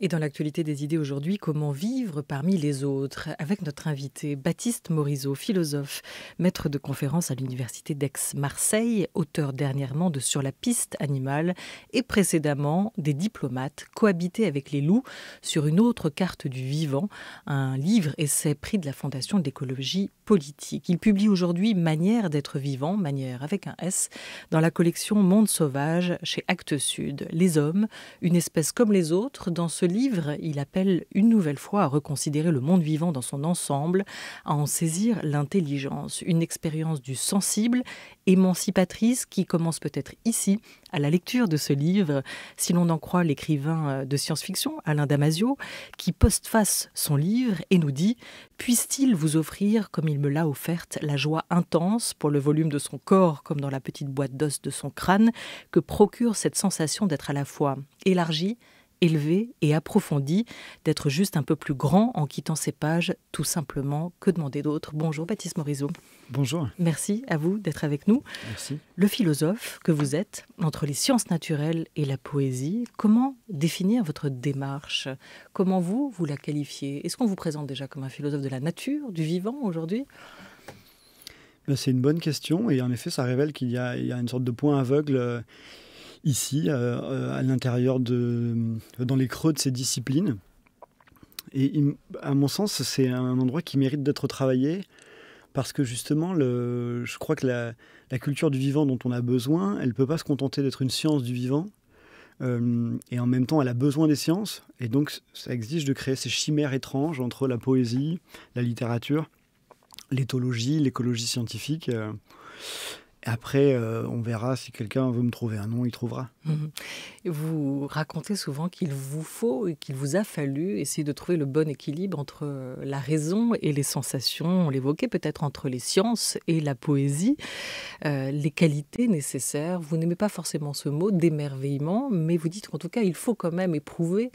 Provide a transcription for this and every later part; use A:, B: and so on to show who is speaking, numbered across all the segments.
A: Et dans l'actualité des idées aujourd'hui, comment vivre parmi les autres Avec notre invité Baptiste Morisot, philosophe, maître de conférence à l'université d'Aix-Marseille, auteur dernièrement de Sur la piste animale et précédemment des diplomates cohabiter avec les loups sur une autre carte du vivant, un livre essai prix de la Fondation d'écologie il publie aujourd'hui Manière d'être vivant, manière avec un S, dans la collection Monde sauvage chez Actes Sud. Les hommes, une espèce comme les autres, dans ce livre, il appelle une nouvelle fois à reconsidérer le monde vivant dans son ensemble, à en saisir l'intelligence, une expérience du sensible émancipatrice qui commence peut-être ici, à la lecture de ce livre, si l'on en croit l'écrivain euh, de science-fiction, Alain Damasio, qui postface son livre et nous dit Puisse-t-il vous offrir, comme il me l'a offerte, la joie intense pour le volume de son corps, comme dans la petite boîte d'os de son crâne, que procure cette sensation d'être à la fois élargie, élevé et approfondi, d'être juste un peu plus grand en quittant ces pages, tout simplement. Que demander d'autres. Bonjour Baptiste Morisot. Bonjour. Merci à vous d'être avec nous. Merci. Le philosophe que vous êtes, entre les sciences naturelles et la poésie, comment définir votre démarche Comment vous, vous la qualifiez Est-ce qu'on vous présente déjà comme un philosophe de la nature, du vivant aujourd'hui
B: ben, C'est une bonne question et en effet, ça révèle qu'il y, a une sorte de point aveugle. Euh, ici, euh, euh, à l'intérieur de, dans les creux de ces disciplines. Et à mon sens, c'est un endroit qui mérite d'être travaillé parce que justement, le, je crois que la, culture du vivant dont on a besoin, elle ne peut pas se contenter d'être une science du vivant. Euh, et en même temps, elle a besoin des sciences. Et donc, ça exige de créer ces chimères étranges entre la poésie, la littérature, l'éthologie, l'écologie scientifique. Après, euh, on verra si quelqu'un veut me trouver un nom, il trouvera.
A: Mhm. Vous racontez souvent qu'il vous faut et qu'il vous a fallu essayer de trouver le bon équilibre entre euh, la raison et les sensations. On l'évoquait peut-être entre les sciences et la poésie, euh, les qualités nécessaires. Vous n'aimez pas forcément ce mot d'émerveillement, mais vous dites qu'en tout cas, il faut quand même éprouver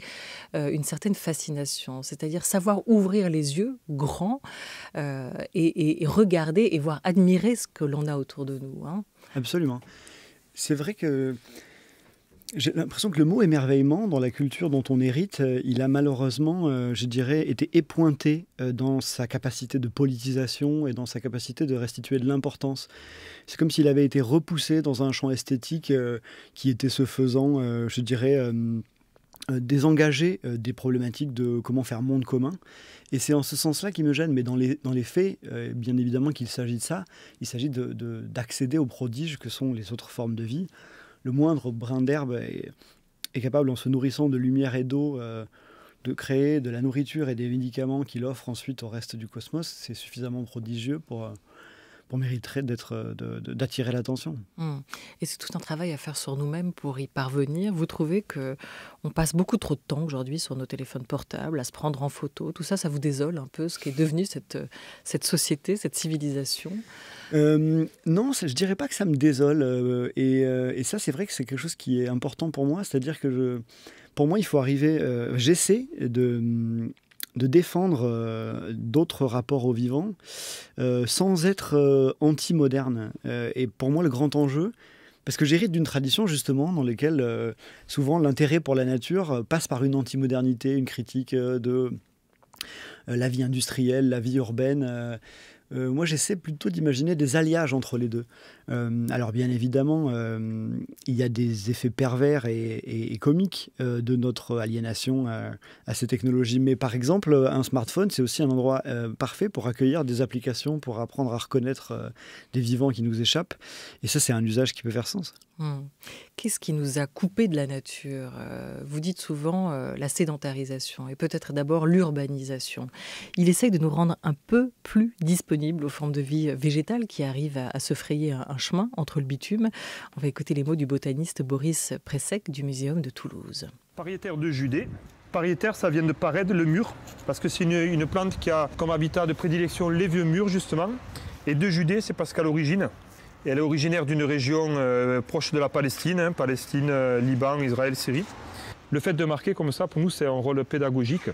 A: une certaine fascination, c'est-à-dire savoir ouvrir les yeux grands et regarder et voir admirer ce que l'on a autour de nous. Hein.
B: Absolument. C'est vrai que j'ai l'impression que le mot émerveillement, dans la culture dont on hérite, euh, il a malheureusement, euh, je dirais, été épointé euh, dans sa capacité de politisation et dans sa capacité de restituer de l'importance. C'est comme s'il avait été repoussé dans un champ esthétique qui était ce faisant, je dirais, euh, désengager euh, des problématiques de comment faire monde commun. Et c'est en ce sens-là qui me gêne, mais dans les, dans les faits, euh, bien évidemment qu'il s'agit de ça, il s'agit d'accéder de, d'accéder aux prodiges que sont les autres formes de vie. Le moindre brin d'herbe est, capable, en se nourrissant de lumière et d'eau, de créer de la nourriture et des médicaments qu'il offre ensuite au reste du cosmos. C'est suffisamment prodigieux pour on mériterait d'être, euh, d'attirer l'attention. Hmm.
A: Et c'est tout un travail à faire sur nous-mêmes pour y parvenir. Vous trouvez que on passe beaucoup trop de temps aujourd'hui sur nos téléphones portables, à se prendre en photo, tout ça, ça vous désole un peu ce qui est devenu cette, euh, cette
B: société, cette civilisation euh, non, je dirais pas que ça me désole. et, et, ça, c'est vrai que c'est quelque chose qui est important pour moi. C'est-à-dire que je, pour moi, il faut arriver. J'essaie de, de défendre euh, d'autres rapports au vivant euh, sans être euh, anti-moderne. et pour moi, le grand enjeu, parce que j'hérite d'une tradition justement dans laquelle souvent l'intérêt pour la nature passe par une anti-modernité, une critique de la vie industrielle, la vie urbaine. moi, j'essaie plutôt d'imaginer des alliages entre les deux. Euh, alors bien évidemment, euh, il y a des effets pervers et, comiques euh, de notre aliénation à ces technologies. Mais par exemple, un smartphone, c'est aussi un endroit parfait pour accueillir des applications, pour apprendre à reconnaître des vivants qui nous échappent. Et ça, c'est un usage qui peut faire sens.
A: Hmm. Qu'est-ce qui nous a coupé de la nature Vous dites souvent la sédentarisation et peut-être d'abord l'urbanisation. Il essaye de nous rendre un peu plus disponibles aux formes de vie végétales qui arrivent à, à se frayer un un chemin entre le bitume. On va écouter les mots du botaniste Boris Pressec du Muséum de Toulouse.
C: Pariétaire de Judée, pariétaire, ça vient de pared, le mur, parce que c'est une, plante qui a comme habitat de prédilection les vieux murs, justement. Et de Judée, c'est parce qu'à l'origine, elle est originaire d'une région euh, proche de la Palestine, hein, Palestine, euh, Liban, Israël, Syrie. Le fait de marquer comme ça, pour nous, c'est un rôle pédagogique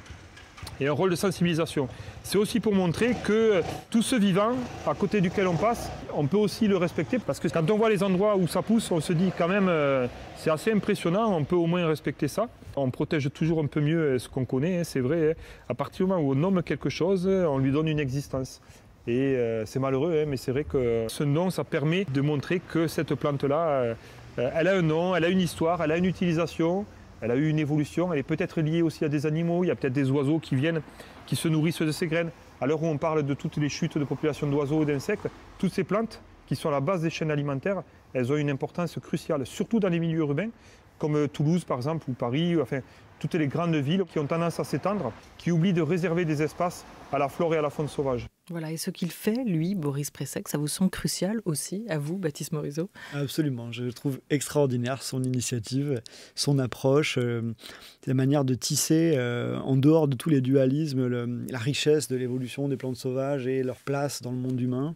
C: et un rôle de sensibilisation. C'est aussi pour montrer que tout ce vivant à côté duquel on passe, on peut aussi le respecter parce que quand on voit les endroits où ça pousse, on se dit quand même euh, c'est assez impressionnant, on peut au moins respecter ça. On protège toujours un peu mieux euh, ce qu'on connaît, hein, c'est vrai. Hein. À partir du moment où on nomme quelque chose, euh, on lui donne une existence. Et c'est malheureux, hein, mais c'est vrai que ce nom, ça permet de montrer que cette plante-là, elle a un nom, elle a une histoire, elle a une utilisation, elle a eu une évolution, elle est peut-être liée aussi à des animaux, il y a peut-être des oiseaux qui viennent, qui se nourrissent de ces graines. À l'heure où on parle de toutes les chutes de population d'oiseaux et d'insectes, toutes ces plantes qui sont à la base des chaînes alimentaires, elles ont une importance cruciale, surtout dans les milieux urbains, comme euh, Toulouse par exemple, ou Paris, enfin toutes les grandes villes qui ont tendance à s'étendre, qui oublient de réserver des espaces à la flore et à la faune sauvage.
A: Voilà, et ce qu'il fait, lui, Boris Pressec, ça vous semble crucial
B: aussi, à vous, Baptiste Morisot Absolument, je trouve extraordinaire son initiative, son approche, euh, la sa manière de tisser, euh, en dehors de tous les dualismes, la richesse de l'évolution des plantes sauvages et leur place dans le monde humain.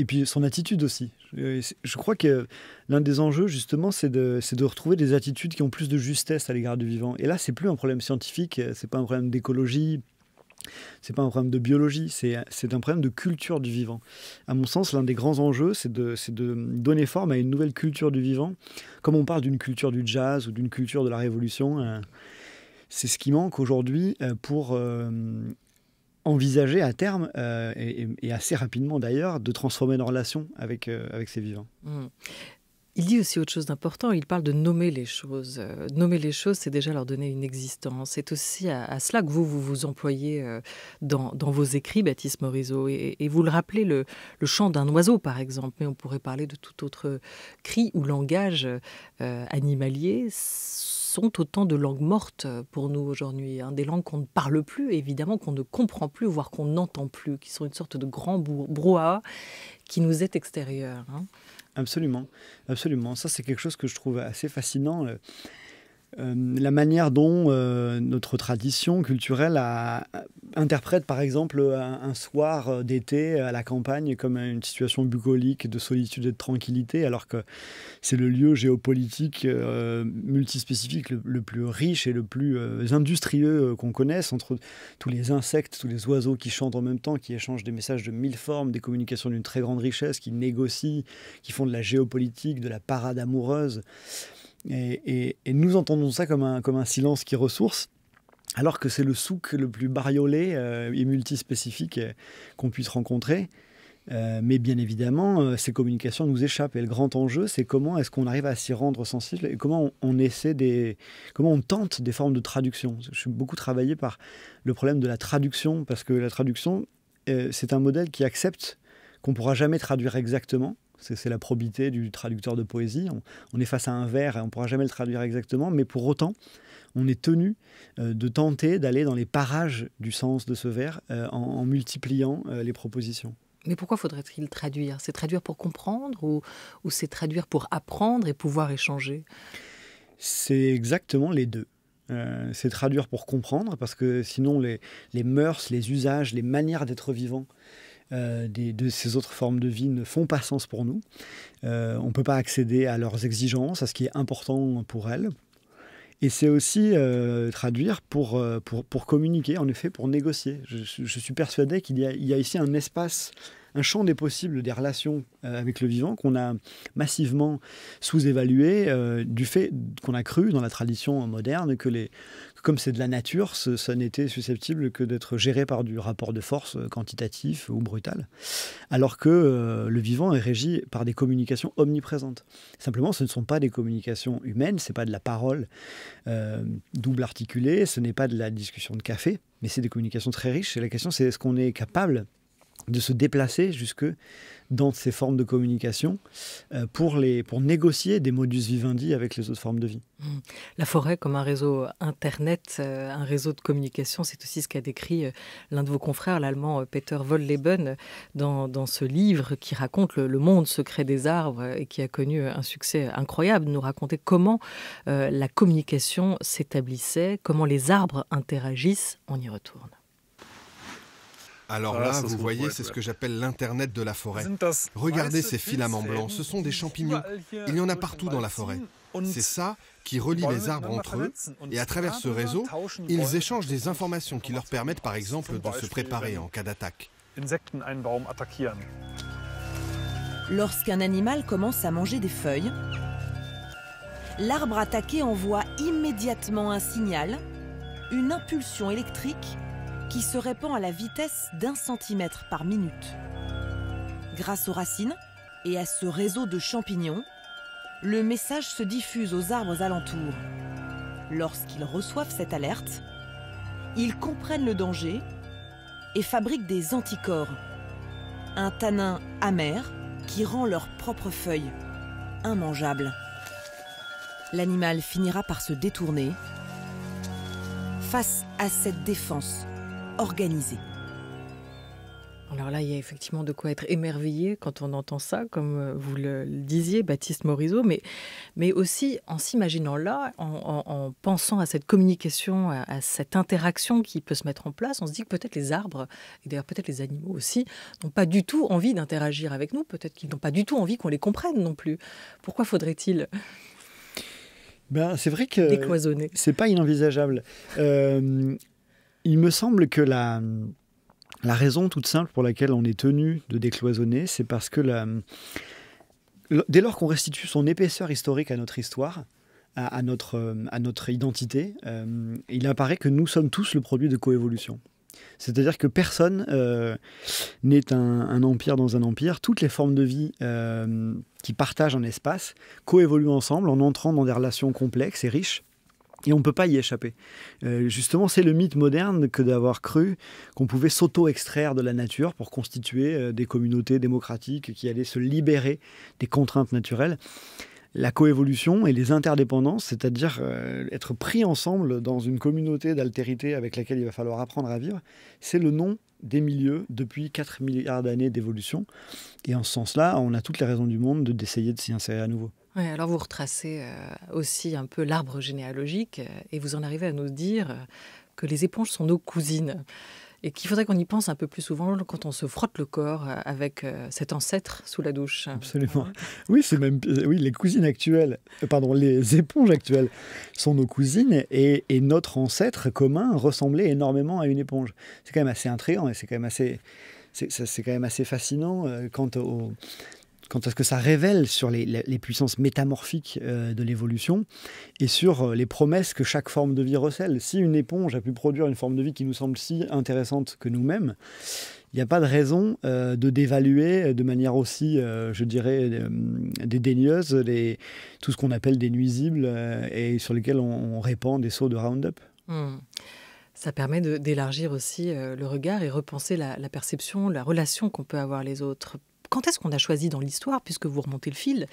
B: Et puis son attitude aussi. Euh, je crois que l'un des enjeux, justement, c'est de, de, retrouver des attitudes qui ont plus de justesse à l'égard du vivant. Et là, c'est plus un problème scientifique, c'est pas un problème d'écologie, c'est pas un problème de biologie, c'est un problème de culture du vivant. À mon sens, l'un des grands enjeux, c'est de, de, donner forme à une nouvelle culture du vivant. Comme on parle d'une culture du jazz ou d'une culture de la révolution, euh, c'est ce qui manque aujourd'hui euh, pour euh, envisager à terme, et, assez rapidement d'ailleurs, de transformer nos relations avec, avec ces vivants.
A: Mmh. Il dit aussi autre chose d'important, il parle de nommer les choses. Euh, nommer les choses, c'est déjà leur donner une existence. C'est aussi à, cela que vous vous, employez euh, dans, vos écrits, Baptiste Morisot. Et, vous le rappelez, le, chant d'un oiseau, par exemple, mais on pourrait parler de tout autre cri ou langage euh, animalier, sont autant de langues mortes pour nous aujourd'hui. Hein. des langues qu'on ne parle plus, évidemment, qu'on ne comprend plus, voire qu'on n'entend plus, qui sont une sorte
B: de grand brouhaha qui nous est extérieur. Hein. Absolument, absolument. Ça, c'est quelque chose que je trouve assez fascinant. Euh, euh, la manière dont euh, notre tradition culturelle interprète par exemple euh, un, soir d'été à la campagne comme une situation bucolique de solitude et de tranquillité, alors que c'est le lieu géopolitique multispécifique le, plus riche et le plus industrieux qu'on connaisse, entre tous les insectes, tous les oiseaux qui chantent en même temps, qui échangent des messages de mille formes, des communications d'une très grande richesse, qui négocient, qui font de la géopolitique, de la parade amoureuse. Et, nous entendons ça comme un, silence qui ressource, alors que c'est le souk le plus bariolé euh, et multispécifique euh, qu'on puisse rencontrer. Euh, mais bien évidemment, ces communications nous échappent. Et le grand enjeu, c'est comment est-ce qu'on arrive à s'y rendre sensible et comment on, essaie des, comment on tente des formes de traduction. Je suis beaucoup travaillé par le problème de la traduction parce que la traduction, c'est un modèle qui accepte qu'on pourra jamais traduire exactement, c'est la probité du traducteur de poésie. On, est face à un vers et on ne pourra jamais le traduire exactement, mais pour autant, on est tenu euh, de tenter d'aller dans les parages du sens de ce vers euh, en, multipliant euh, les propositions.
A: Mais pourquoi faudrait-il traduire C'est traduire pour comprendre ou, c'est traduire pour
B: apprendre et pouvoir échanger C'est exactement les deux. c'est traduire pour comprendre, parce que sinon les, les mœurs, les usages, les manières d'être vivant euh, des, de ces autres formes de vie ne font pas sens pour nous. Euh, on ne peut pas accéder à leurs exigences, à ce qui est important pour elles. Et c'est aussi euh, traduire pour, pour, pour, communiquer, en effet, pour négocier. Je, suis persuadé qu'il y, a ici un espace, un champ des possibles des relations avec le vivant qu'on a massivement sous-évalué du fait qu'on a cru dans la tradition moderne que les, comme c'est de la nature, ce, ça n'était susceptible que d'être géré par du rapport de force euh, quantitatif ou brutal, alors que euh, le vivant est régi par des communications omniprésentes. Simplement, ce ne sont pas des communications humaines, ce n'est pas de la parole euh, double articulée, ce n'est pas de la discussion de café, mais c'est des communications très riches. Et la question, c'est est-ce qu'on est capable de se déplacer jusque dans ces formes de communication euh, pour, les, pour négocier des modus vivendi avec les autres formes de vie.
A: Mmh. La forêt comme un réseau Internet, euh, un réseau de communication, c'est aussi ce qu'a décrit euh, l'un de vos confrères, l'allemand Peter Volleben, dans, dans, ce livre qui raconte le, le, monde secret des arbres et qui a connu un succès incroyable, nous raconter comment la communication s'établissait, comment les arbres interagissent. On y retourne.
C: Alors ah, là, vous voyez, c'est ce que j'appelle l'Internet de la forêt. Regardez ces filaments blancs, ce sont des champignons. Il y en a partout dans la forêt. C'est ça qui relie les arbres entre eux, et à travers ce réseau, ils échangent des informations qui leur permettent par exemple de se préparer en cas d'attaque.
A: Lorsqu'un animal commence à manger des feuilles, l'arbre attaqué envoie immédiatement un signal, une impulsion électrique qui se répand à la vitesse d'un centimètre par minute. Grâce aux racines et à ce réseau de champignons, le message se diffuse aux arbres alentours. Lorsqu'ils reçoivent cette alerte, ils comprennent le danger et fabriquent des anticorps, un tanin amer qui rend leurs propres feuilles immangeables. L'animal finira par se détourner face à cette défense organisé Alors là, il y a effectivement de quoi être émerveillé quand on entend ça, comme euh, vous le disiez, Baptiste Morisot, mais, mais aussi en s'imaginant là, en, pensant à cette communication, à, cette interaction qui peut se mettre en place, on se dit que peut-être les arbres, et d'ailleurs peut-être les animaux aussi, n'ont pas du tout envie d'interagir avec nous, peut-être qu'ils n'ont pas du tout envie qu'on les comprenne non plus. Pourquoi faudrait-il
B: ben, c'est vrai que c'est pas inenvisageable. Euh, il me semble que la, raison toute simple pour laquelle on est tenu de décloisonner, c'est parce que dès lors qu'on restitue son épaisseur historique à notre histoire, à, euh, notre, identité, euh, il apparaît que nous sommes tous le produit de coévolution. C'est-à-dire que personne euh, n'est un, empire dans un empire. Toutes les formes de vie qui partagent un espace coévoluent ensemble en entrant dans des relations complexes et riches et on ne peut pas y échapper. Euh, justement, c'est le mythe moderne que d'avoir cru qu'on pouvait s'auto-extraire de la nature pour constituer euh, des communautés démocratiques qui allaient se libérer des contraintes naturelles. La coévolution et les interdépendances, c'est-à-dire euh, être pris ensemble dans une communauté d'altérité avec laquelle il va falloir apprendre à vivre, c'est le nom des milieux depuis 4 milliards d'années d'évolution. Et en ce sens-là, on a toutes les raisons du monde d'essayer de s'y insérer à nouveau
A: alors vous retracez euh, aussi un peu l'arbre généalogique euh, et vous en arrivez à nous dire euh, que les éponges sont nos cousines et qu'il faudrait qu'on y pense un peu plus souvent quand on se frotte le corps avec cet ancêtre
B: sous la douche. Absolument. Oui, c'est même oui, les cousines actuelles, pardon, les éponges actuelles sont nos cousines et, notre ancêtre commun ressemblait énormément à une éponge. C'est quand même assez intrigant et c'est quand même assez c'est quand même assez fascinant quant au, quant à ce que ça révèle sur les, puissances métamorphiques euh, de l'évolution et sur euh, les promesses que chaque forme de vie recèle. Si une éponge a pu produire une forme de vie qui nous semble si intéressante que nous-mêmes, il n'y a pas de raison euh, de dévaluer de manière aussi, je dirais, dédaigneuse tout ce qu'on appelle des nuisibles et sur lesquels on, répand des sauts de Roundup.
A: Hmm. Ça permet d'élargir aussi le regard et repenser la, la perception, la relation qu'on peut avoir les autres quand est-ce qu'on a choisi dans l'histoire, puisque vous remontez le fil,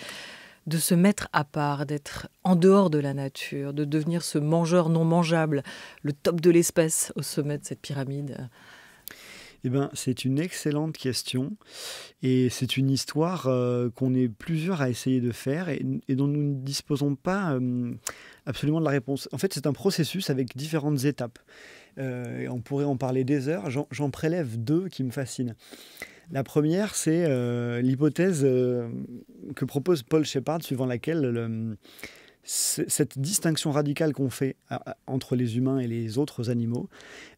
A: de se mettre à part, d'être en dehors de la nature, de devenir ce mangeur non mangeable, le top de l'espèce au sommet de cette pyramide
B: eh ben, c'est une excellente question et c'est une histoire euh, qu'on est plusieurs à essayer de faire et, dont nous ne disposons pas euh, absolument de la réponse. En fait, c'est un processus avec différentes étapes. Euh, on pourrait en parler des heures. J'en prélève deux qui me fascinent. La première, c'est euh, l'hypothèse euh, que propose Paul Shepard, suivant laquelle cette distinction radicale qu'on fait euh, entre les humains et les autres animaux,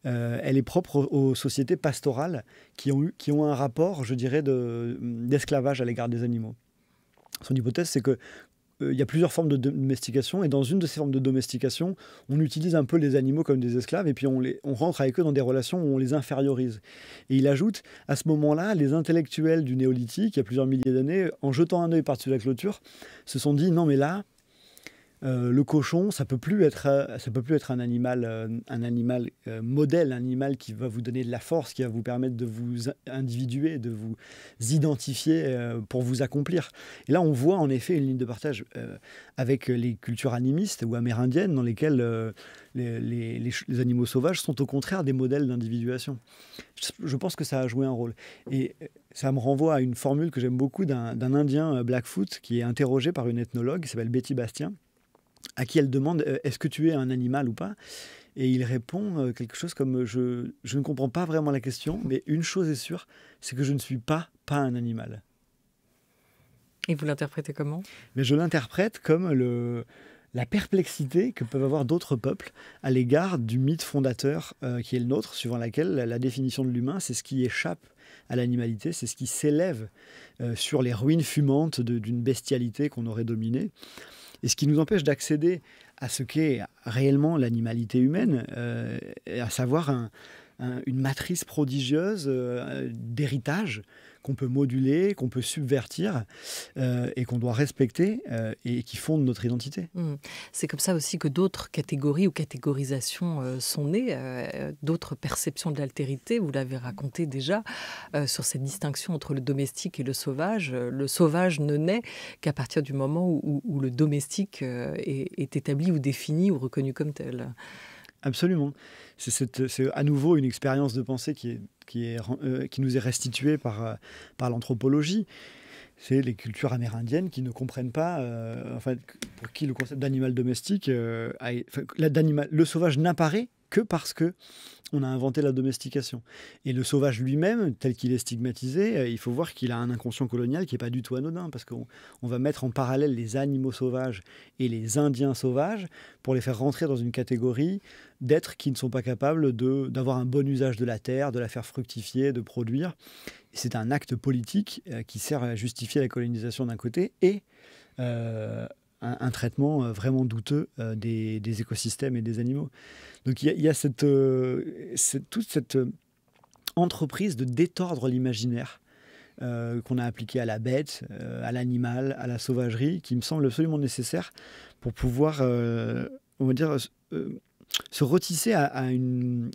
B: elle est propre aux, sociétés pastorales qui ont, qui ont un rapport, je dirais, d'esclavage à l'égard des animaux. Son hypothèse, c'est que euh, il y a plusieurs formes de domestication, et dans une de ces formes de domestication, on utilise un peu les animaux comme des esclaves, et puis on, rentre avec eux dans des relations où on les infériorise. Et il ajoute, à ce moment-là, les intellectuels du néolithique, il y a plusieurs milliers d'années, en jetant un œil par-dessus la clôture, se sont dit, non mais là, euh, le cochon, ça peut plus être, euh, ça peut plus être un animal, euh, un animal modèle, un animal qui va vous donner de la force, qui va vous permettre de vous individuer, de vous identifier pour vous accomplir. Et là, on voit en effet une ligne de partage avec les cultures animistes ou amérindiennes, dans lesquelles les, les, animaux sauvages sont au contraire des modèles d'individuation. Je, pense que ça a joué un rôle. Et ça me renvoie à une formule que j'aime beaucoup d'un Indien Blackfoot qui est interrogé par une ethnologue qui s'appelle Betty Bastien à qui elle demande euh, Est-ce que tu es un animal ou pas Et il répond euh, quelque chose comme euh, je, ne comprends pas vraiment la question, mais une chose est sûre, c'est que je ne suis pas, pas un animal.
A: Et vous l'interprétez comment
B: Mais je l'interprète comme le, la perplexité que peuvent avoir d'autres peuples à l'égard du mythe fondateur qui est le nôtre, suivant laquelle la définition de l'humain, c'est ce qui échappe à l'animalité, c'est ce qui s'élève sur les ruines fumantes d'une bestialité qu'on aurait dominée et ce qui nous empêche d'accéder à ce qu'est réellement l'animalité humaine, euh, à savoir une matrice prodigieuse euh, d'héritage qu'on peut moduler, qu'on peut subvertir euh, et qu'on doit respecter euh, et qui fondent notre identité.
A: Mmh. C'est comme ça aussi que d'autres catégories ou catégorisations euh, sont nées, d'autres perceptions de l'altérité, vous l'avez raconté déjà, sur cette distinction entre le domestique et le sauvage. Le sauvage ne naît qu'à partir du moment où,
B: le domestique est, est établi ou défini ou reconnu comme tel. Absolument. C'est à nouveau une expérience de pensée qui, est, qui, est, euh, qui nous est restituée par, euh, par l'anthropologie. C'est les cultures amérindiennes qui ne comprennent pas, euh, enfin, pour qui le concept d'animal domestique, le sauvage n'apparaît que parce que on a inventé la domestication. Et le sauvage lui-même, tel qu'il est stigmatisé, il faut voir qu'il a un inconscient colonial qui n'est pas du tout anodin, parce qu'on va mettre en parallèle les animaux sauvages et les Indiens sauvages pour les faire rentrer dans une catégorie d'êtres qui ne sont pas capables d'avoir un bon usage de la terre, de la faire fructifier, de produire. C'est un acte politique euh, qui sert à justifier la colonisation d'un côté et euh, un, traitement euh, vraiment douteux des, écosystèmes et des animaux. Donc il y a, cette, toute cette entreprise de détordre l'imaginaire. qu'on a appliqué à la bête, à l'animal, à la sauvagerie, qui me semble absolument nécessaire pour pouvoir, on va dire, se retisser à, une,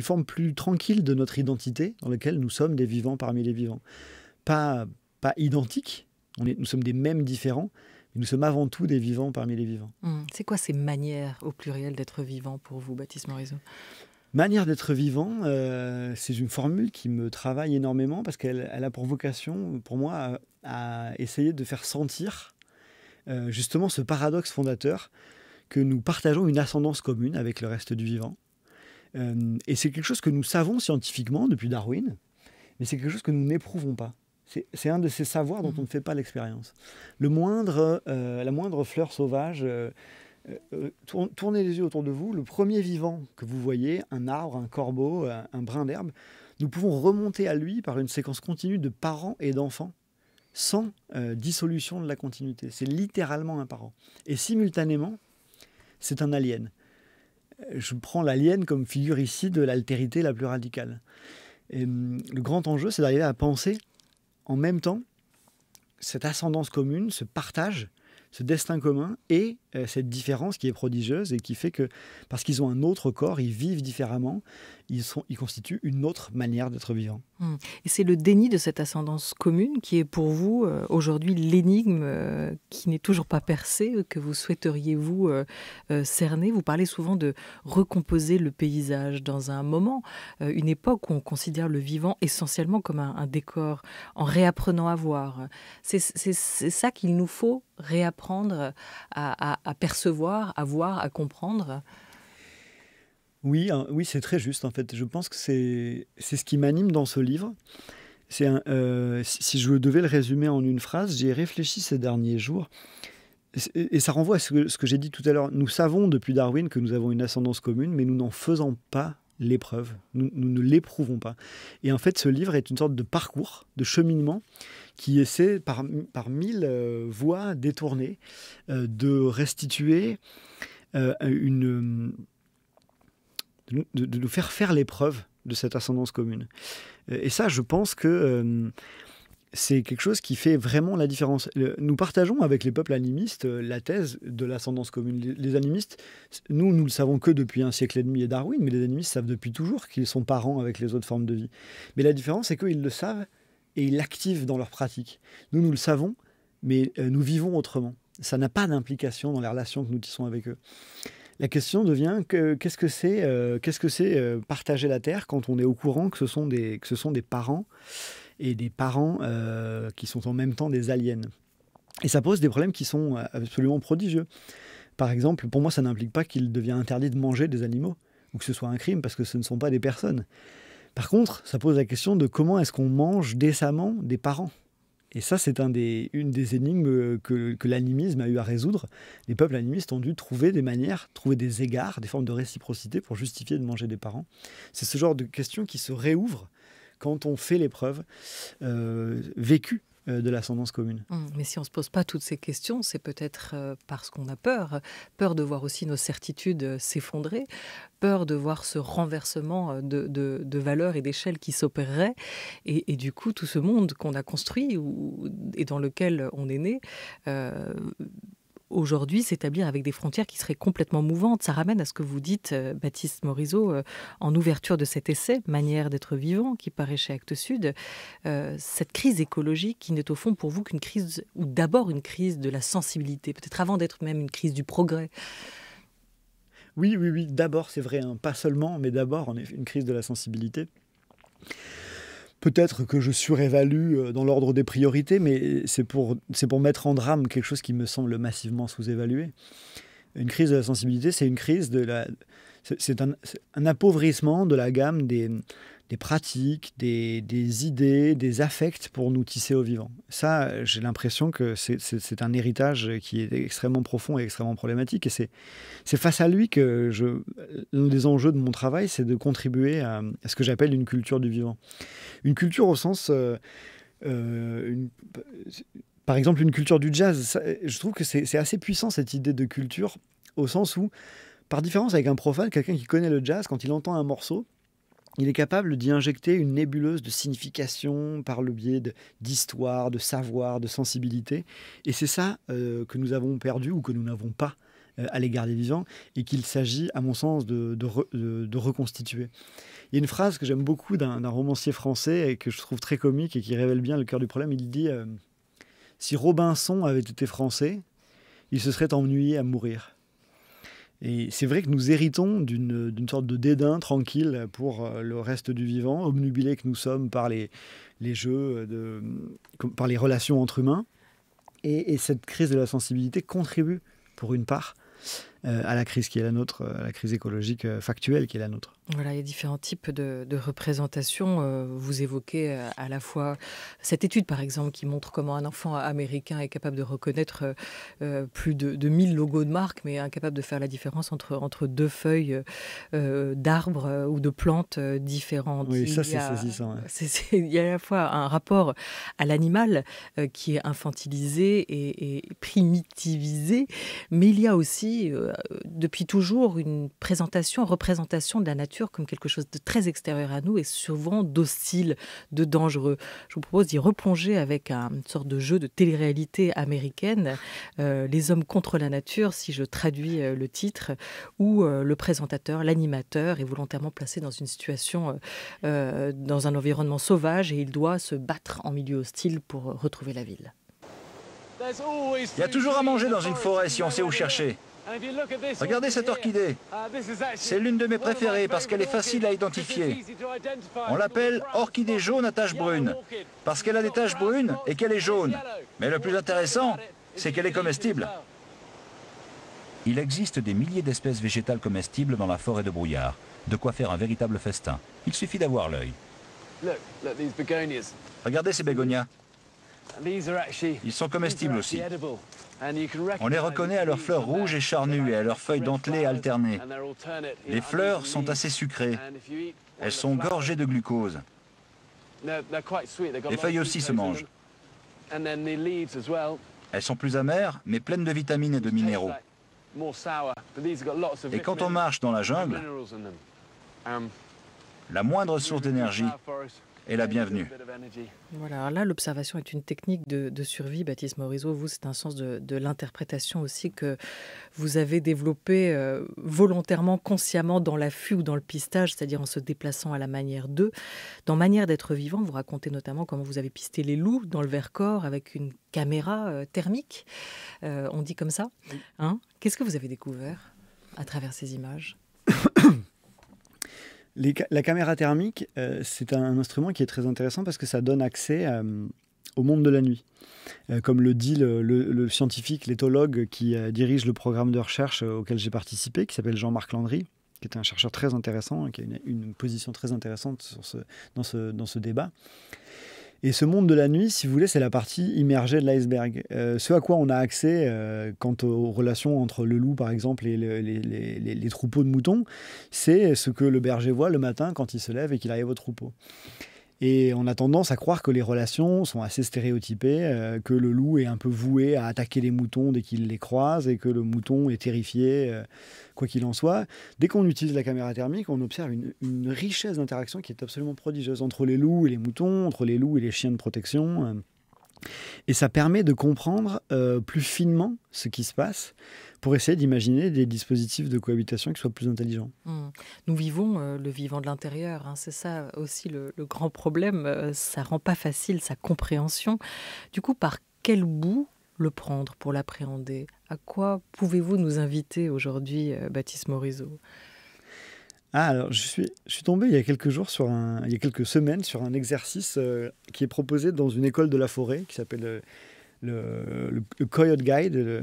B: forme plus tranquille de notre identité dans laquelle nous sommes des vivants parmi les vivants. Pas, pas identiques, nous sommes des mêmes différents, mais nous sommes avant tout des vivants parmi les vivants.
A: Hmm. C'est quoi ces manières au pluriel d'être vivant pour vous,
B: Baptiste Morisot Manière d'être vivant, euh, c'est une formule qui me travaille énormément parce qu'elle a pour vocation, pour moi, à, essayer de faire sentir euh, justement ce paradoxe fondateur que nous partageons une ascendance commune avec le reste du vivant. Euh, et c'est quelque chose que nous savons scientifiquement depuis Darwin, mais c'est quelque chose que nous n'éprouvons pas. C'est un de ces savoirs dont mm-hmm. on ne fait pas l'expérience. Le moindre, euh, la moindre fleur sauvage, euh, tournez les yeux autour de vous, le premier vivant que vous voyez, un arbre, un corbeau, un, brin d'herbe, nous pouvons remonter à lui par une séquence continue de parents et d'enfants sans dissolution de la continuité. C'est littéralement un parent. Et simultanément, c'est un alien. Je prends l'alien comme figure ici de l'altérité la plus radicale. Et hum, le grand enjeu, c'est d'arriver à penser en même temps cette ascendance commune, ce partage, ce destin commun et euh, cette différence qui est prodigieuse et qui fait que, parce qu'ils ont un autre corps, ils vivent différemment, ils, sont, ils constituent une autre manière d'être vivant. Mmh. Et c'est
A: le déni de cette ascendance commune qui est pour vous euh, aujourd'hui l'énigme euh, qui n'est toujours pas percée, que vous souhaiteriez vous cerner. Vous parlez souvent de recomposer le paysage dans un moment, une époque où on considère le vivant essentiellement comme un, décor, en réapprenant à voir. C'est ça qu'il nous faut réapprendre à, à percevoir, à voir, à comprendre
B: Oui, hein, oui c'est très juste en fait. Je pense que c'est ce qui m'anime dans ce livre. C'est euh, si je devais le résumer en une phrase, j'y ai réfléchi ces derniers jours. Et ça renvoie à ce que, j'ai dit tout à l'heure. Nous savons depuis Darwin que nous avons une ascendance commune, mais nous n'en faisons pas l'épreuve. Nous, nous, ne l'éprouvons pas. Et en fait, ce livre est une sorte de parcours, de cheminement qui essaie par, par mille euh, voies détournées euh, de restituer euh, une. De, nous faire faire l'épreuve de cette ascendance commune. Et ça, je pense que c'est quelque chose qui fait vraiment la différence. Nous partageons avec les peuples animistes la thèse de l'ascendance commune. Les animistes, nous, nous le savons que depuis un siècle et demi et Darwin, mais les animistes savent depuis toujours qu'ils sont parents avec les autres formes de vie. Mais la différence, c'est qu'ils le savent et ils l'activent dans leur pratique. Nous, nous le savons, mais euh, nous vivons autrement. Ça n'a pas d'implication dans les relations que nous tissons avec eux. La question devient qu'est-ce que c'est euh, qu'est-ce que c'est euh, partager la terre quand on est au courant que ce sont des que ce sont des parents et des parents qui sont en même temps des aliens. Et ça pose des problèmes qui sont absolument prodigieux. Par exemple, pour moi, ça n'implique pas qu'il devient interdit de manger des animaux ou que ce soit un crime parce que ce ne sont pas des personnes. Par contre, ça pose la question de comment est-ce qu'on mange décemment des parents et ça, c'est une des énigmes euh, que, l'animisme a eu à résoudre. Les peuples animistes ont dû trouver des manières, trouver des égards, des formes de réciprocité pour justifier de manger des parents. C'est ce genre de questions qui se réouvre quand on fait l'épreuve euh, vécue euh, de l'ascendance commune. Hum, mais si on ne se pose pas toutes ces questions, c'est
A: peut-être euh, parce qu'on a peur. Peur de voir aussi nos certitudes euh, s'effondrer, peur de voir ce renversement de, de, valeurs et d'échelles qui s'opérerait. Et, du coup, tout ce monde qu'on a construit ou, et dans lequel on est né aujourd'hui s'établir avec des frontières qui seraient complètement mouvantes. Ça ramène à ce que vous dites, euh, Baptiste Morisot, euh, en ouverture de cet essai, Manière d'être vivant, qui paraît chez Actes Sud, euh, cette crise écologique qui n'est au fond pour vous qu'une crise, ou d'abord une crise de la sensibilité, peut-être avant d'être même une crise du progrès.
B: Oui, oui, oui, d'abord, c'est vrai, hein. pas seulement, mais d'abord, on est une crise de la sensibilité. Peut-être que je surévalue euh, dans l'ordre des priorités, mais c'est pour, pour mettre en drame quelque chose qui me semble massivement sous-évalué. Une crise de la sensibilité, c'est une crise de la. C'est un, un, appauvrissement de la gamme des, des pratiques, des, idées, des affects pour nous tisser au vivant. Ça, j'ai l'impression que c'est un héritage qui est extrêmement profond et extrêmement problématique. Et c'est face à lui que l'un euh, des enjeux de mon travail, c'est de contribuer à, ce que j'appelle une culture du vivant. Une culture au sens... Euh, euh, par exemple, une culture du jazz, je trouve que c'est assez puissant cette idée de culture, au sens où, par différence avec un profane, quelqu'un qui connaît le jazz, quand il entend un morceau, il est capable d'y injecter une nébuleuse de signification par le biais d'histoire, de, savoir, de sensibilité. Et c'est ça euh, que nous avons perdu ou que nous n'avons pas euh, à l'égard des vivants et qu'il s'agit, à mon sens, de, reconstituer. Il y a une phrase que j'aime beaucoup d'un romancier français et que je trouve très comique et qui révèle bien le cœur du problème. Il dit euh, Si Robinson avait été français, il se serait ennuyé à mourir. Et c'est vrai que nous héritons d'une sorte de dédain tranquille pour euh, le reste du vivant, obnubilé que nous sommes par les, jeux, de, par les relations entre humains. et, cette crise de la sensibilité contribue, pour une part, euh, à la crise qui est la nôtre, euh, la crise écologique euh, factuelle qui est la nôtre.
A: Voilà, il y a différents types de, représentations. Vous évoquez à la fois cette étude, par exemple, qui montre comment un enfant américain est capable de reconnaître plus de, 1000 logos de marque, mais incapable de faire la différence entre, entre deux feuilles d'arbres ou de plantes différentes. Oui, ça c'est saisissant. il y a à la fois un rapport à l'animal qui est infantilisé et, et, primitivisé, mais il y a aussi euh, depuis toujours une présentation, représentation de la nature comme quelque chose de très extérieur à nous et souvent d'hostile, de dangereux. Je vous propose d'y replonger avec une sorte de jeu de télé-réalité américaine, euh, Les hommes contre la nature, si je traduis euh, le titre, où le présentateur, l'animateur est volontairement placé dans une situation, dans un environnement sauvage et il doit se battre en milieu hostile pour retrouver la ville.
B: Il y a toujours à manger dans une forêt si on sait où chercher. Regardez cette orchidée. C'est l'une de mes préférées parce qu'elle est facile à identifier. On l'appelle orchidée jaune à taches brunes parce qu'elle a des taches brunes et qu'elle est jaune. Mais le plus intéressant, c'est qu'elle est comestible. Il existe des milliers d'espèces végétales comestibles dans la forêt de brouillard. De quoi faire un véritable festin. Il suffit d'avoir l'œil. Regardez ces bégonias. Ils sont comestibles aussi. On les reconnaît à leurs fleurs rouges et charnues et à leurs feuilles dentelées alternées. Les fleurs sont assez sucrées. Elles sont gorgées de glucose. Les feuilles aussi se mangent. Elles sont plus amères, mais pleines de vitamines et de minéraux.
C: Et quand on marche dans la jungle,
B: la moindre source d'énergie et la bienvenue.
A: Voilà, alors là, l'observation est une technique de, survie, Baptiste Morisot. Vous, c'est un sens de, l'interprétation aussi que vous avez développé euh, volontairement, consciemment dans l'affût ou dans le pistage, c'est-à-dire en se déplaçant à la manière d'eux. Dans Manière d'être vivant, vous racontez notamment comment vous avez pisté les loups dans le Vercors avec une caméra euh, thermique, euh, on dit comme ça. Hein Qu'est-ce que vous avez découvert à travers ces images
B: la caméra thermique, euh, c'est un instrument qui est très intéressant parce que ça donne accès euh, au monde de la nuit. Euh, comme le dit le, scientifique, l'éthologue qui dirige le programme de recherche auquel j'ai participé, qui s'appelle Jean-Marc Landry, qui est un chercheur très intéressant et hein, qui a une, position très intéressante dans, ce, débat. Et ce monde de la nuit, si vous voulez, c'est la partie immergée de l'iceberg. Euh, ce à quoi on a accès euh, quant aux relations entre le loup, par exemple, et les, les, troupeaux de moutons, c'est ce que le berger voit le matin quand il se lève et qu'il arrive au troupeau. Et on a tendance à croire que les relations sont assez stéréotypées, euh, que le loup est un peu voué à attaquer les moutons dès qu'il les croise et que le mouton est terrifié, euh, quoi qu'il en soit. Dès qu'on utilise la caméra thermique, on observe une, richesse d'interactions qui est absolument prodigieuse entre les loups et les moutons, entre les loups et les chiens de protection. Euh. Et ça permet de comprendre euh, plus finement ce qui se passe pour essayer d'imaginer des dispositifs de cohabitation qui soient plus intelligents.
A: Hmm. Nous vivons euh, le vivant de l'intérieur, hein. c'est ça aussi le, grand problème. Euh, ça rend pas facile sa compréhension. Du coup, par quel bout le prendre pour l'appréhender À quoi pouvez-vous nous inviter aujourd'hui, Baptiste Morisot
B: ah, alors je suis, je suis tombé il y a quelques jours sur il y a quelques semaines sur un exercice euh, qui est proposé dans une école de la forêt qui s'appelle euh, le, Coyote Guide.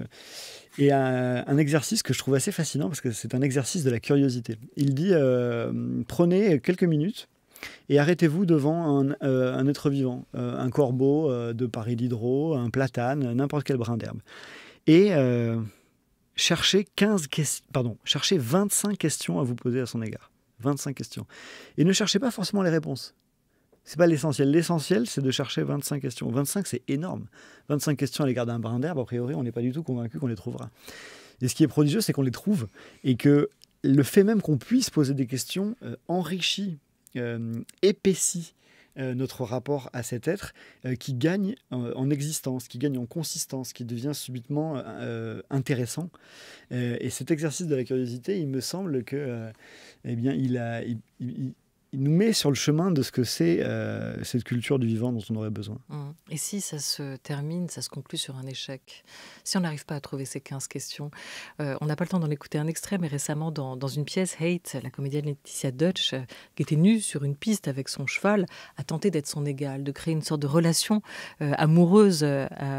B: et un, exercice que je trouve assez fascinant parce que c'est un exercice de la curiosité. Il dit euh, prenez quelques minutes et arrêtez-vous devant un, être vivant, un corbeau de Paris d'Hydro, un platane, n'importe quel brin d'herbe. Et cherchez, 15 pardon, cherchez 25 questions à vous poser à son égard. 25 questions. Et ne cherchez pas forcément les réponses. C'est pas l'essentiel. L'essentiel, c'est de chercher 25 questions. 25, c'est énorme. 25 questions à l'égard d'un brin d'herbe, a priori, on n'est pas du tout convaincu qu'on les trouvera. Et ce qui est prodigieux, c'est qu'on les trouve et que le fait même qu'on puisse poser des questions euh, enrichit, euh, épaissit euh, notre rapport à cet être euh, qui gagne euh, en existence, qui gagne en consistance, qui devient subitement intéressant. et cet exercice de la curiosité, il me semble que, eh bien, il a, il nous met sur le chemin de ce que c'est euh, cette culture du vivant dont on aurait besoin.
A: Mmh. Et si ça se termine, ça se conclut sur un échec, si on n'arrive pas à trouver ces 15 questions, euh, on n'a pas le temps d'en écouter un extrait, mais récemment dans, une pièce, Hate, la comédienne Laetitia Dutch, euh, qui était nue sur une piste avec son cheval, a tenté d'être son égale, de créer une sorte de relation amoureuse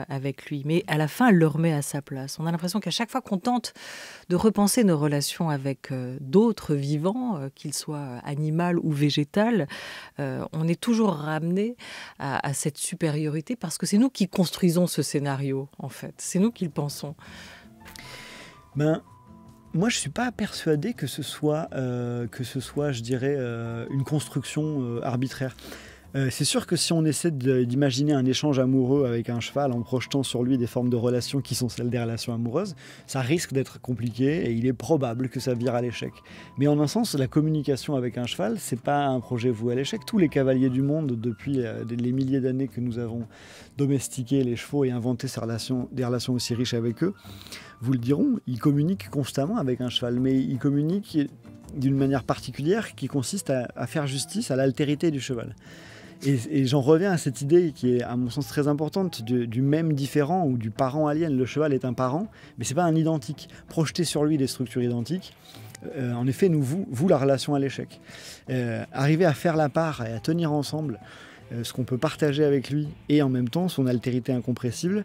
A: avec lui. Mais à la fin, elle le remet à sa place. On a l'impression qu'à chaque fois qu'on tente de repenser nos relations avec d'autres vivants, qu'ils soient animaux ou végétaux, euh, on est toujours ramené à, cette supériorité parce que c'est nous qui construisons ce scénario, en fait. C'est nous qui le pensons.
B: Ben, moi, je ne suis pas persuadé que ce soit, euh, que ce soit je dirais, euh, une construction arbitraire. Euh, c'est sûr que si on essaie d'imaginer un échange amoureux avec un cheval en projetant sur lui des formes de relations qui sont celles des relations amoureuses, ça risque d'être compliqué et il est probable que ça vire à l'échec. Mais en un sens, la communication avec un cheval, c'est pas un projet voué à l'échec. Tous les cavaliers du monde, depuis euh, les milliers d'années que nous avons domestiqué les chevaux et inventé des relations aussi riches avec eux, vous le diront, ils communiquent constamment avec un cheval, mais ils communiquent d'une manière particulière qui consiste à faire justice à l'altérité du cheval. Et, j'en reviens à cette idée qui est, à mon sens, très importante du, même différent ou du parent alien. Le cheval est un parent, mais c'est pas un identique. Projeter sur lui des structures identiques, euh, en effet, nous vous, vous la relation à l'échec. Euh, arriver à faire la part et à tenir ensemble euh, ce qu'on peut partager avec lui et en même temps son altérité incompressible,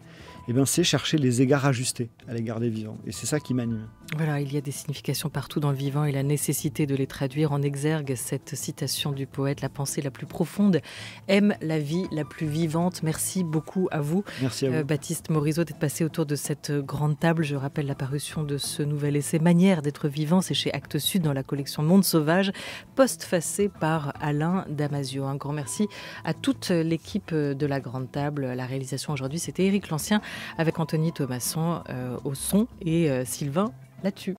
B: eh c'est chercher les égards ajustés à l'égard des vivants. Et c'est ça qui m'anime.
A: Voilà, il y a des significations partout dans le vivant et la nécessité de les traduire en exergue. Cette citation du poète, la pensée la plus profonde aime la vie la plus vivante. Merci beaucoup à vous, Merci à vous. Euh, Baptiste Morisot, d'être passé autour de cette grande table. Je rappelle l'apparition de ce nouvel essai, Manière d'être vivant, c'est chez Actes Sud dans la collection Monde Sauvage, post postfacé par Alain Damasio. Un grand merci à toute l'équipe de la Grande Table. La réalisation aujourd'hui, c'était Éric Lancien avec Anthony Thomasson euh, au son et euh, Sylvain là-dessus.